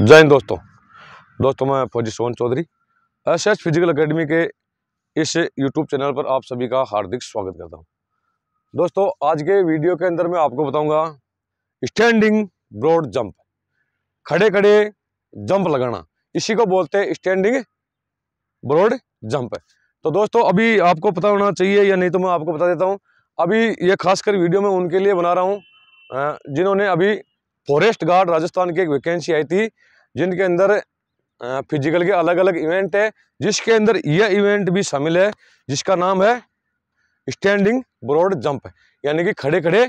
जय हिंद दोस्तों दोस्तों मैं फौजी Sohan Chaudhary S S physical academy के इस यूट्यूब चैनल पर आप सभी का हार्दिक स्वागत करता हूं दोस्तों आज के वीडियो के अंदर मैं आपको बताऊंगा स्टैंडिंग ब्रॉड जंप खड़े खड़े जंप लगाना इसी को बोलते हैं स्टैंडिंग ब्रॉड जंप तो दोस्तों अभी आपको पता होना चाहिए या नहीं तो मैं आपको बता देता हूँ अभी ये खासकर वीडियो मैं उनके लिए बना रहा हूँ जिन्होंने अभी फॉरेस्ट गार्ड राजस्थान की एक वैकेंसी आई थी जिनके अंदर फिजिकल के अलग अलग इवेंट है जिसके अंदर यह इवेंट भी शामिल है जिसका नाम है स्टैंडिंग ब्रॉड जंप यानी कि खड़े खड़े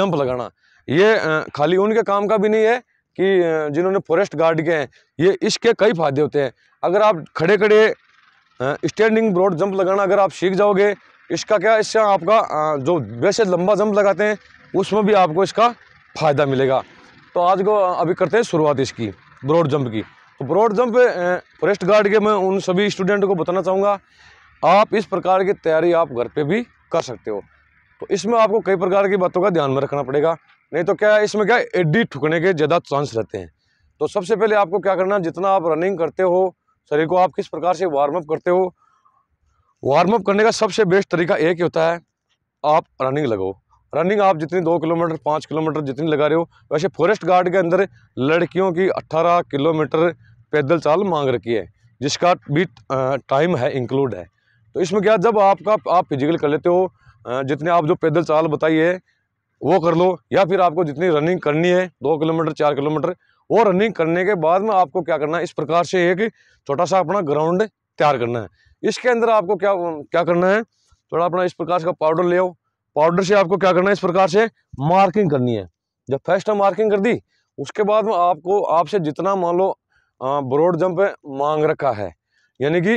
जंप लगाना ये खाली उनके काम का भी नहीं है कि जिन्होंने फॉरेस्ट गार्ड के हैं ये इसके कई फायदे होते हैं अगर आप खड़े खड़े स्टैंडिंग ब्रॉड जंप लगाना अगर आप सीख जाओगे इसका क्या इससे आपका जो वैसे लंबा जंप लगाते हैं उसमें भी आपको इसका फ़ायदा मिलेगा तो आज को अभी करते हैं शुरुआत इसकी ब्रॉड जंप की तो ब्रॉड जंप फॉरेस्ट गार्ड के मैं उन सभी स्टूडेंट को बताना चाहूँगा आप इस प्रकार की तैयारी आप घर पे भी कर सकते हो तो इसमें आपको कई प्रकार की बातों का ध्यान में रखना पड़ेगा नहीं तो क्या है इसमें क्या एडी ठुकने के ज़्यादा चांस रहते हैं तो सबसे पहले आपको क्या करना जितना आप रनिंग करते हो शरीर को आप किस प्रकार से अप करते हो अप करने का सबसे बेस्ट तरीका एक ही होता है आप रनिंग लगाओ रनिंग आप जितनी दो किलोमीटर पाँच किलोमीटर जितनी लगा रहे हो वैसे फॉरेस्ट गार्ड के अंदर लड़कियों की अट्ठारह किलोमीटर पैदल चाल मांग रखी है जिसका भी टाइम है इंक्लूड है तो इसमें क्या जब आपका आप फिजिकल कर लेते हो जितने आप जो पैदल चाल बताई है वो कर लो या फिर आपको जितनी रनिंग करनी है दो किलोमीटर चार किलोमीटर वो रनिंग करने के बाद में आपको क्या करना है इस प्रकार से एक छोटा सा अपना ग्राउंड तैयार करना है इसके अंदर आपको क्या क्या करना है थोड़ा अपना इस प्रकार का पाउडर ले आओ पाउडर से आपको क्या करना है इस प्रकार से मार्किंग करनी है जब फर्स्ट मार्किंग कर दी उसके बाद में आपको आपसे जितना मान लो ब्रॉड जंप मांग रखा है यानी कि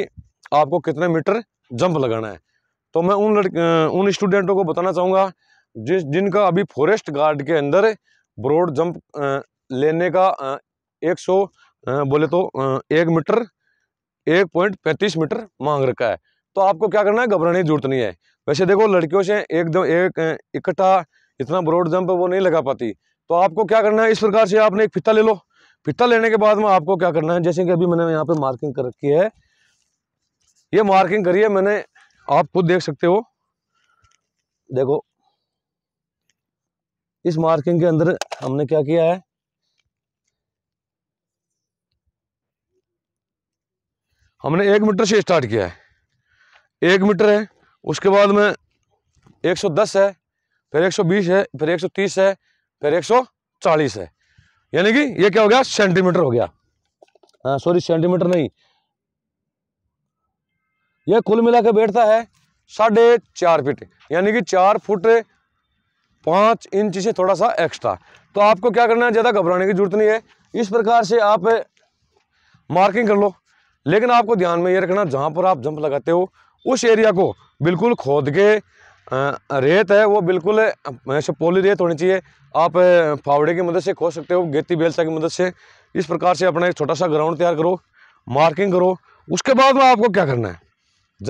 आपको कितने मीटर जंप लगाना है तो मैं उन लड़के उन स्टूडेंटों को बताना चाहूँगा जिस जिनका अभी फॉरेस्ट गार्ड के अंदर ब्रॉड जंप लेने का एक सौ बोले तो एक मीटर एक पॉइंट पैंतीस मीटर मांग रखा है तो आपको क्या करना है घबराने की जरूरत नहीं है वैसे देखो लड़कियों से एकदम एक इकट्ठा इतना ब्रॉड जंप वो नहीं लगा पाती तो आपको क्या करना है इस प्रकार से आपने एक फिता ले लो फिता लेने के बाद में आपको क्या करना है जैसे कि अभी मैंने यहाँ पे मार्किंग कर रखी है ये मार्किंग करी है मैंने आप खुद देख सकते हो देखो इस मार्किंग के अंदर हमने क्या किया है हमने एक मीटर से स्टार्ट किया है एक मीटर है उसके बाद में 110 है फिर 120 है फिर 130 है फिर 140 है यानी कि ये क्या हो गया सेंटीमीटर हो गया हाँ सॉरी सेंटीमीटर नहीं यह कुल मिला के बैठता है साढ़े चार फिट यानी कि चार फुट पाँच इंच से थोड़ा सा एक्स्ट्रा तो आपको क्या करना है ज़्यादा घबराने की जरूरत नहीं है इस प्रकार से आप मार्किंग कर लो लेकिन आपको ध्यान में ये रखना जहाँ पर आप जंप लगाते हो उस एरिया को बिल्कुल खोद के रेत है वो बिल्कुल ऐसे पोली रेत होनी चाहिए आप फावड़े की मदद से खोद सकते हो गेती बेलसा की मदद से इस प्रकार से अपना एक छोटा सा ग्राउंड तैयार करो मार्किंग करो उसके बाद में आपको क्या करना है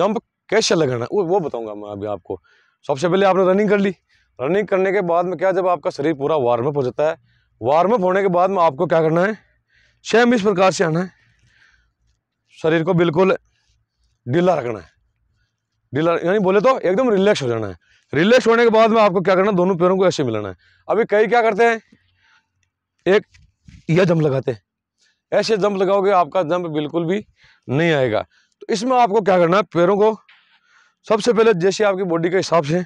जंप कैसे लगाना है वो बताऊंगा मैं अभी आपको सबसे पहले आपने रनिंग कर ली रनिंग करने के बाद में क्या जब आपका शरीर पूरा वार्मअप हो जाता है अप होने के बाद में आपको क्या करना है सेम इस प्रकार से आना है शरीर को बिल्कुल ढीला रखना है डीलर यानी बोले तो एकदम रिलैक्स हो जाना है रिलैक्स होने के बाद में आपको क्या करना है दोनों पैरों को ऐसे मिलाना है अभी कई क्या करते हैं एक यह जंप लगाते हैं ऐसे जंप लगाओगे आपका जंप बिल्कुल भी नहीं आएगा तो इसमें आपको क्या करना है पैरों को सबसे पहले जैसे आपकी बॉडी के हिसाब से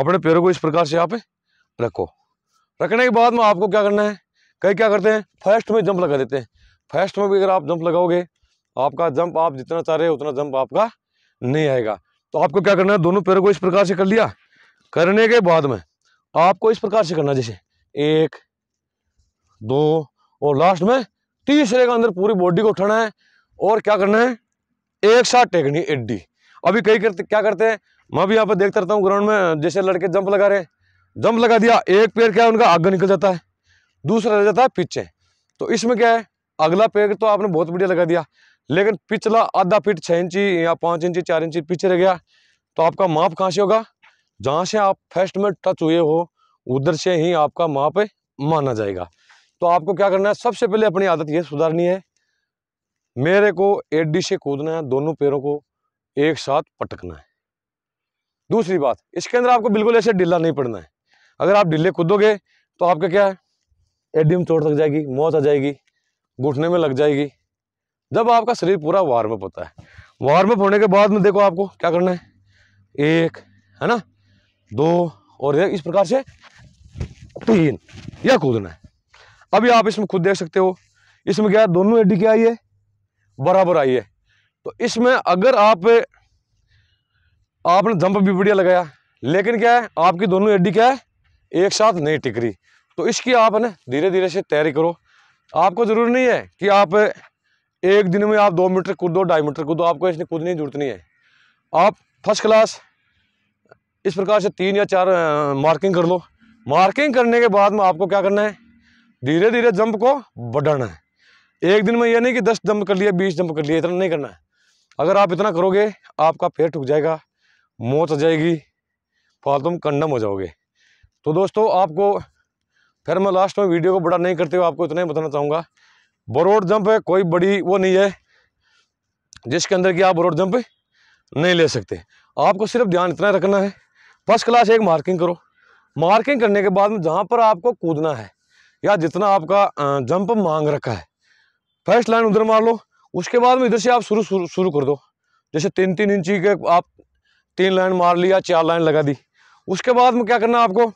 अपने पैरों को इस प्रकार से आप रखो रखने के बाद में आपको क्या करना है कई क्या करते हैं फर्स्ट में जंप लगा देते हैं फर्स्ट में भी अगर आप जंप लगाओगे आपका जंप आप जितना चाह रहे हो उतना जंप आपका नहीं आएगा तो आपको क्या करना है दोनों पैरों को इस प्रकार से कर लिया करने के बाद में आपको इस प्रकार से करना जैसे एक दो और लास्ट में तीसरे के अंदर पूरी बॉडी को उठाना है और क्या करना है एक साथ टेकनी एड्डी अभी कई करते क्या करते हैं मैं भी यहाँ पर देखता रहता हूँ ग्राउंड में जैसे लड़के जंप लगा रहे जंप लगा दिया एक पैर क्या है उनका आगे निकल जाता है दूसरा रह जाता है पीछे तो इसमें क्या है अगला पैर तो आपने बहुत बढ़िया लगा दिया लेकिन पिछला आधा फीट छः इंची या पाँच इंची चार इंची पीछे रह गया तो आपका माप कहाँ से होगा जहाँ से आप फर्स्ट में टच हुए हो उधर से ही आपका माप माना जाएगा तो आपको क्या करना है सबसे पहले अपनी आदत ये सुधारनी है मेरे को एडी से कूदना है दोनों पैरों को एक साथ पटकना है दूसरी बात इसके अंदर आपको बिल्कुल ऐसे ढीला नहीं पड़ना है अगर आप ढीले कूदोगे तो आपका क्या है एडी में चोट लग जाएगी मौत आ जाएगी घुटने में लग जाएगी जब आपका शरीर पूरा अप होता है अप होने के बाद में देखो आपको क्या करना है एक है ना दो और एक इस प्रकार से तीन या कूदना है अभी आप इसमें खुद देख सकते हो इसमें क्या दोनों एडी क्या आई है बराबर आई है तो इसमें अगर आप आपने जंप भी बढ़िया लगाया लेकिन क्या है आपकी दोनों एडी क्या है एक साथ नहीं टिक रही तो इसकी आप ना धीरे धीरे से तैयारी करो आपको ज़रूरी नहीं है कि आप एक दिन में आप दो मीटर कूदो ढाई मीटर कूदो आपको इसमें कूदने की जरूरत नहीं है आप फर्स्ट क्लास इस प्रकार से तीन या चार मार्किंग कर लो मार्किंग करने के बाद में आपको क्या करना है धीरे धीरे जंप को बढ़ाना है एक दिन में यह नहीं कि दस जंप कर लिए बीस जंप कर लिए इतना नहीं करना है अगर आप इतना करोगे आपका पेट ठुक जाएगा मौत आ जाएगी फालतू में कंडम हो जाओगे तो दोस्तों आपको फिर मैं लास्ट में वीडियो को बड़ा नहीं करते हुए आपको इतना ही बताना चाहूँगा बरोड जंप है कोई बड़ी वो नहीं है जिसके अंदर कि आप बरोड जंप नहीं ले सकते आपको सिर्फ ध्यान इतना रखना है फर्स्ट क्लास एक मार्किंग करो मार्किंग करने के बाद में जहाँ पर आपको कूदना है या जितना आपका जंप मांग रखा है फर्स्ट लाइन उधर मार लो उसके बाद में इधर से आप शुरू शुरू शुरू कर दो जैसे तीन तीन इंची के आप तीन लाइन मार लिया चार लाइन लगा दी उसके बाद में क्या करना आपको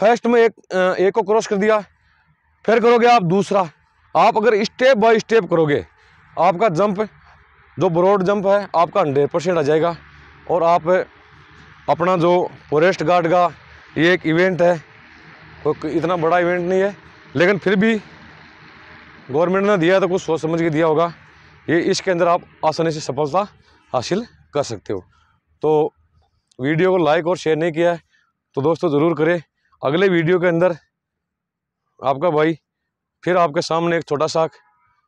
फर्स्ट में एक एक को क्रॉस कर दिया फिर करोगे आप दूसरा आप अगर स्टेप बाय स्टेप करोगे आपका जंप जो ब्रॉड जंप है आपका हंड्रेड परसेंट आ जाएगा और आप अपना जो फॉरेस्ट गार्ड का ये एक इवेंट है कोई इतना बड़ा इवेंट नहीं है लेकिन फिर भी गवर्नमेंट ने दिया तो कुछ सोच समझ के दिया होगा ये इसके अंदर आप आसानी से सफलता हासिल कर सकते हो तो वीडियो को लाइक और शेयर नहीं किया है तो दोस्तों ज़रूर करें अगले वीडियो के अंदर आपका भाई फिर आपके सामने एक छोटा सा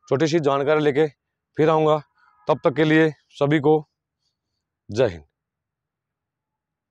छोटी सी जानकारी लेके फिर आऊँगा तब तक के लिए सभी को जय हिंद